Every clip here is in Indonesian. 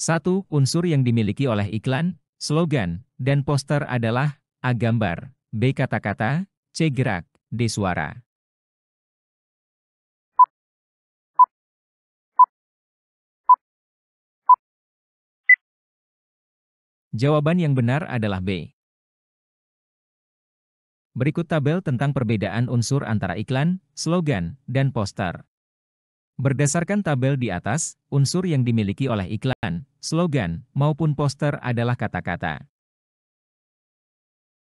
Satu, unsur yang dimiliki oleh iklan, slogan, dan poster adalah A. Gambar, B. Kata-kata, C. Gerak, D. Suara. Jawaban yang benar adalah B. Berikut tabel tentang perbedaan unsur antara iklan, slogan, dan poster. Berdasarkan tabel di atas, unsur yang dimiliki oleh iklan, slogan, maupun poster adalah kata-kata.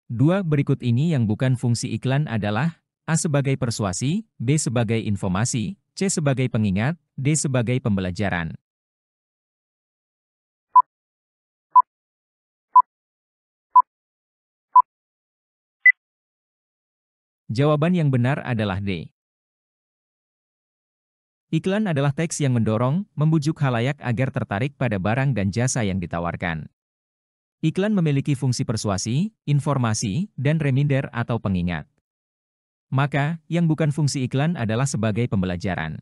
Dua berikut ini yang bukan fungsi iklan adalah A sebagai persuasi, B sebagai informasi, C sebagai pengingat, D sebagai pembelajaran. Jawaban yang benar adalah D. Iklan adalah teks yang mendorong, membujuk halayak agar tertarik pada barang dan jasa yang ditawarkan. Iklan memiliki fungsi persuasi, informasi, dan reminder atau pengingat. Maka, yang bukan fungsi iklan adalah sebagai pembelajaran.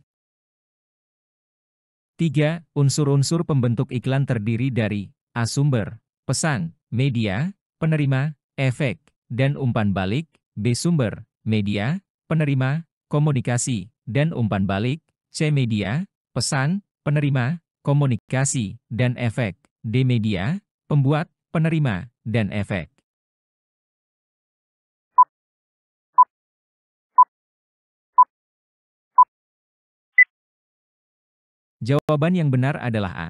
3. Unsur-unsur pembentuk iklan terdiri dari A. Sumber, pesan, media, penerima, efek, dan umpan balik, B. Sumber, media, penerima, komunikasi, dan umpan balik, C. Media, pesan, penerima, komunikasi, dan efek. D. Media, pembuat, penerima, dan efek. Jawaban yang benar adalah A.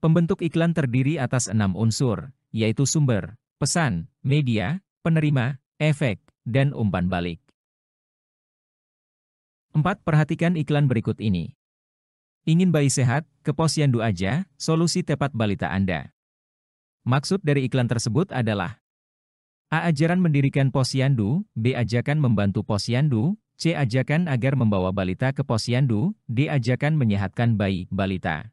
Pembentuk iklan terdiri atas enam unsur, yaitu sumber, pesan, media, penerima, efek, dan umpan balik. 4. Perhatikan iklan berikut ini. Ingin bayi sehat? Ke posyandu aja, solusi tepat balita Anda. Maksud dari iklan tersebut adalah A. Ajaran mendirikan posyandu, B. Ajakan membantu posyandu, C. Ajakan agar membawa balita ke posyandu, D. Ajakan menyehatkan bayi, balita.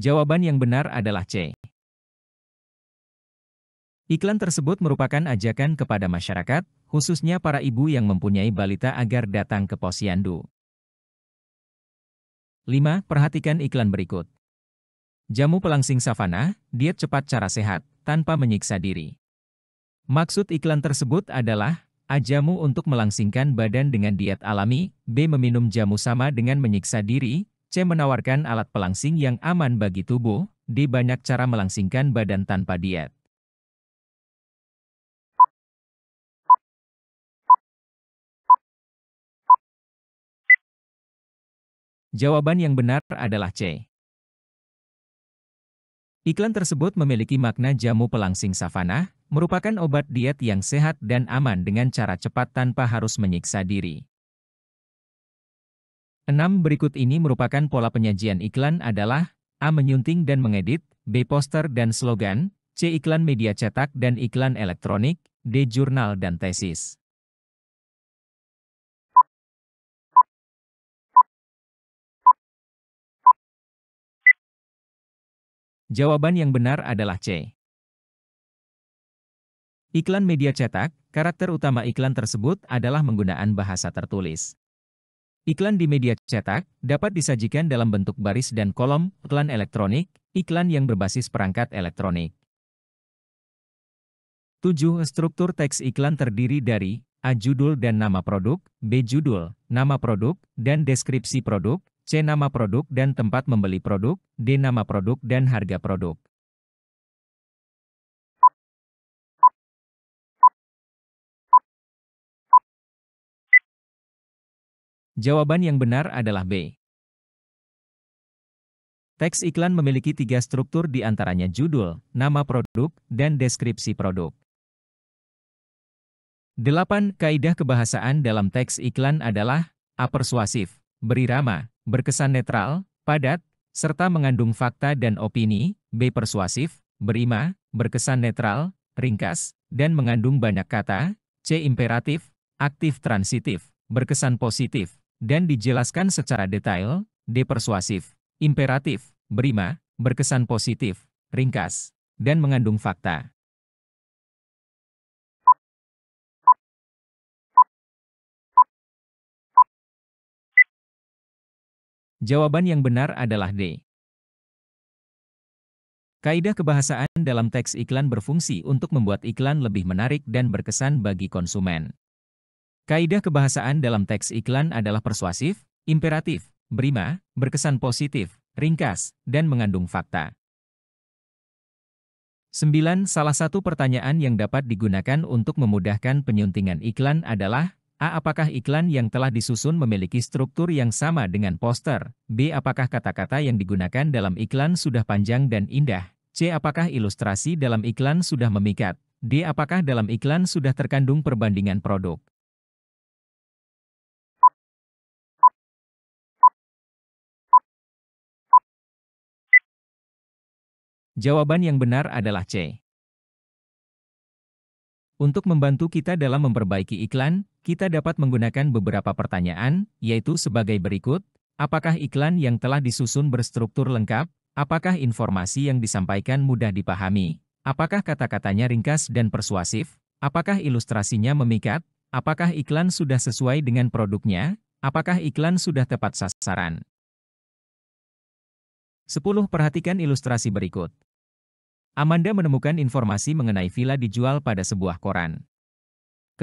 Jawaban yang benar adalah C. Iklan tersebut merupakan ajakan kepada masyarakat, khususnya para ibu yang mempunyai balita agar datang ke posyandu. 5. Perhatikan iklan berikut. Jamu pelangsing savana, diet cepat cara sehat, tanpa menyiksa diri. Maksud iklan tersebut adalah, a jamu untuk melangsingkan badan dengan diet alami, B. Meminum jamu sama dengan menyiksa diri, C. Menawarkan alat pelangsing yang aman bagi tubuh, D. Banyak cara melangsingkan badan tanpa diet. Jawaban yang benar adalah C. Iklan tersebut memiliki makna jamu pelangsing savana, merupakan obat diet yang sehat dan aman dengan cara cepat tanpa harus menyiksa diri. Enam Berikut ini merupakan pola penyajian iklan adalah A. Menyunting dan mengedit, B. Poster dan slogan, C. Iklan media cetak dan iklan elektronik, D. Jurnal dan tesis. Jawaban yang benar adalah C. Iklan media cetak, karakter utama iklan tersebut adalah menggunakan bahasa tertulis. Iklan di media cetak dapat disajikan dalam bentuk baris dan kolom, iklan elektronik, iklan yang berbasis perangkat elektronik. 7. Struktur teks iklan terdiri dari A. Judul dan nama produk, B. Judul, nama produk, dan deskripsi produk, C. Nama produk dan tempat membeli produk. D. Nama produk dan harga produk. Jawaban yang benar adalah B. Teks iklan memiliki tiga struktur di antaranya judul, nama produk, dan deskripsi produk. 8. Kaidah kebahasaan dalam teks iklan adalah A. Persuasif, berirama, berkesan netral, padat, serta mengandung fakta dan opini, B. Persuasif, berima, berkesan netral, ringkas, dan mengandung banyak kata, C. Imperatif, aktif transitif, berkesan positif, dan dijelaskan secara detail, D. Persuasif, imperatif, berima, berkesan positif, ringkas, dan mengandung fakta. Jawaban yang benar adalah D. Kaidah kebahasaan dalam teks iklan berfungsi untuk membuat iklan lebih menarik dan berkesan bagi konsumen. Kaidah kebahasaan dalam teks iklan adalah persuasif, imperatif, berima, berkesan positif, ringkas, dan mengandung fakta. 9. Salah satu pertanyaan yang dapat digunakan untuk memudahkan penyuntingan iklan adalah, A. Apakah iklan yang telah disusun memiliki struktur yang sama dengan poster? B. Apakah kata-kata yang digunakan dalam iklan sudah panjang dan indah? C. Apakah ilustrasi dalam iklan sudah memikat? D. Apakah dalam iklan sudah terkandung perbandingan produk? Jawaban yang benar adalah C. Untuk membantu kita dalam memperbaiki iklan, kita dapat menggunakan beberapa pertanyaan, yaitu sebagai berikut, apakah iklan yang telah disusun berstruktur lengkap, apakah informasi yang disampaikan mudah dipahami, apakah kata-katanya ringkas dan persuasif, apakah ilustrasinya memikat, apakah iklan sudah sesuai dengan produknya, apakah iklan sudah tepat sasaran. 10. Perhatikan ilustrasi berikut. Amanda menemukan informasi mengenai villa dijual pada sebuah koran.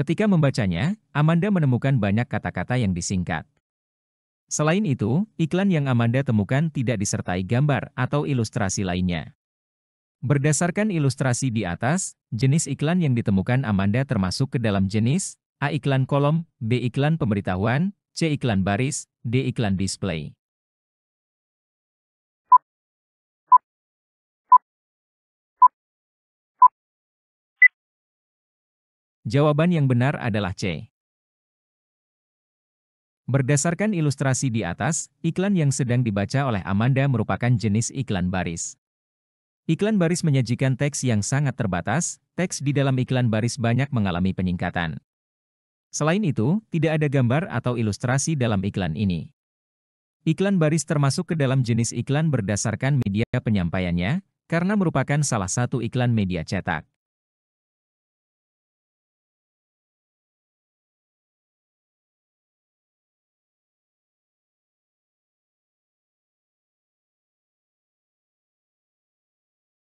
Ketika membacanya, Amanda menemukan banyak kata-kata yang disingkat. Selain itu, iklan yang Amanda temukan tidak disertai gambar atau ilustrasi lainnya. Berdasarkan ilustrasi di atas, jenis iklan yang ditemukan Amanda termasuk ke dalam jenis A. Iklan kolom, B. Iklan pemberitahuan, C. Iklan baris, D. Iklan display. Jawaban yang benar adalah C. Berdasarkan ilustrasi di atas, iklan yang sedang dibaca oleh Amanda merupakan jenis iklan baris. Iklan baris menyajikan teks yang sangat terbatas, teks di dalam iklan baris banyak mengalami penyingkatan. Selain itu, tidak ada gambar atau ilustrasi dalam iklan ini. Iklan baris termasuk ke dalam jenis iklan berdasarkan media penyampaiannya, karena merupakan salah satu iklan media cetak.